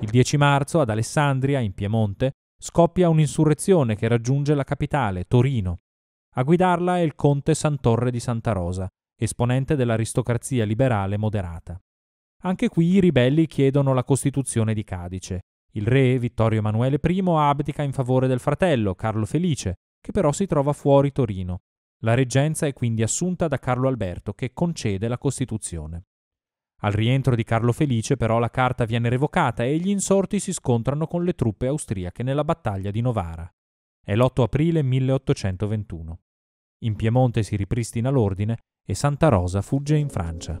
Il 10 marzo ad Alessandria, in Piemonte, scoppia un'insurrezione che raggiunge la capitale, Torino. A guidarla è il conte Santorre di Santa Rosa, esponente dell'aristocrazia liberale moderata. Anche qui i ribelli chiedono la Costituzione di Cadice. Il re Vittorio Emanuele I abdica in favore del fratello, Carlo Felice, che però si trova fuori Torino. La reggenza è quindi assunta da Carlo Alberto, che concede la Costituzione. Al rientro di Carlo Felice però la carta viene revocata e gli insorti si scontrano con le truppe austriache nella battaglia di Novara. È l'8 aprile 1821. In Piemonte si ripristina l'ordine e Santa Rosa fugge in Francia.